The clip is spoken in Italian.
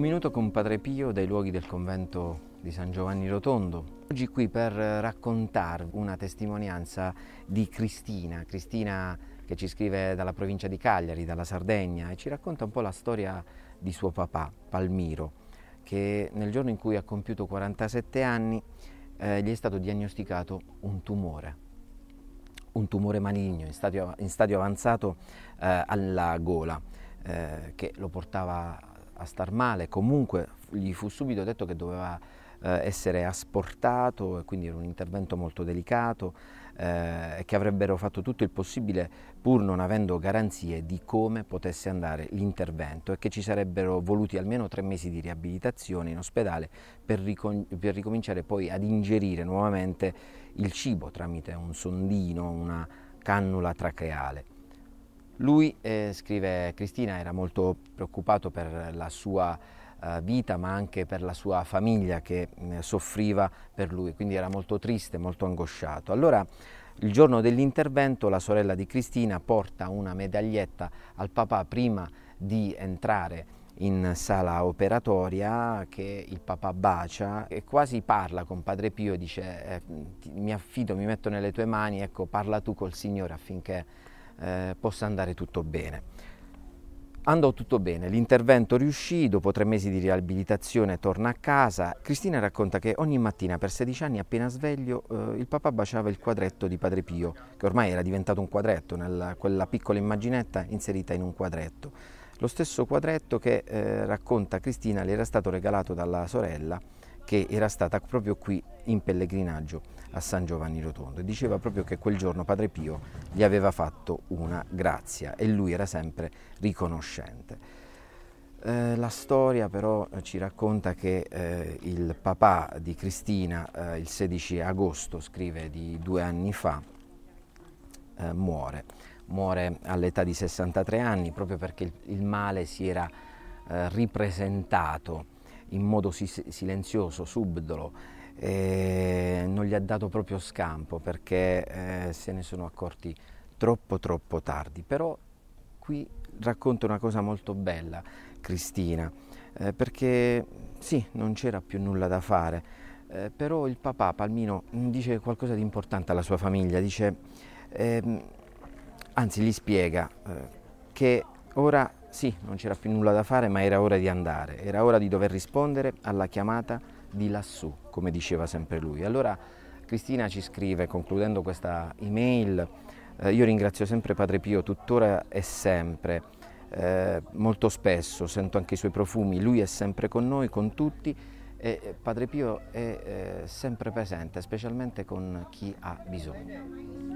Un minuto con Padre Pio dai luoghi del convento di San Giovanni Rotondo. Oggi qui per raccontarvi una testimonianza di Cristina, Cristina che ci scrive dalla provincia di Cagliari, dalla Sardegna e ci racconta un po' la storia di suo papà, Palmiro, che nel giorno in cui ha compiuto 47 anni eh, gli è stato diagnosticato un tumore, un tumore maligno in stadio, in stadio avanzato eh, alla gola eh, che lo portava a star male, comunque gli fu subito detto che doveva eh, essere asportato e quindi era un intervento molto delicato eh, e che avrebbero fatto tutto il possibile pur non avendo garanzie di come potesse andare l'intervento e che ci sarebbero voluti almeno tre mesi di riabilitazione in ospedale per, ricom per ricominciare poi ad ingerire nuovamente il cibo tramite un sondino, una cannula tracheale. Lui, eh, scrive Cristina, era molto preoccupato per la sua eh, vita ma anche per la sua famiglia che eh, soffriva per lui, quindi era molto triste, molto angosciato. Allora il giorno dell'intervento la sorella di Cristina porta una medaglietta al papà prima di entrare in sala operatoria che il papà bacia e quasi parla con Padre Pio e dice eh, ti, mi affido, mi metto nelle tue mani, ecco parla tu col Signore affinché eh, possa andare tutto bene. Andò tutto bene, l'intervento riuscì, dopo tre mesi di riabilitazione torna a casa. Cristina racconta che ogni mattina per 16 anni appena sveglio eh, il papà baciava il quadretto di Padre Pio, che ormai era diventato un quadretto, nella, quella piccola immaginetta inserita in un quadretto. Lo stesso quadretto che, eh, racconta Cristina, le era stato regalato dalla sorella che era stata proprio qui in pellegrinaggio a San Giovanni Rotondo e diceva proprio che quel giorno Padre Pio gli aveva fatto una grazia e lui era sempre riconoscente. Eh, la storia però ci racconta che eh, il papà di Cristina eh, il 16 agosto, scrive di due anni fa, eh, muore. Muore all'età di 63 anni proprio perché il, il male si era eh, ripresentato in modo silenzioso, subdolo, eh, non gli ha dato proprio scampo perché eh, se ne sono accorti troppo troppo tardi. Però qui racconta una cosa molto bella Cristina, eh, perché sì, non c'era più nulla da fare, eh, però il papà Palmino dice qualcosa di importante alla sua famiglia, dice, ehm, anzi gli spiega eh, che ora sì, non c'era più nulla da fare, ma era ora di andare, era ora di dover rispondere alla chiamata di lassù, come diceva sempre lui. Allora Cristina ci scrive, concludendo questa email, eh, io ringrazio sempre Padre Pio, tuttora e sempre, eh, molto spesso sento anche i suoi profumi, lui è sempre con noi, con tutti e Padre Pio è eh, sempre presente, specialmente con chi ha bisogno.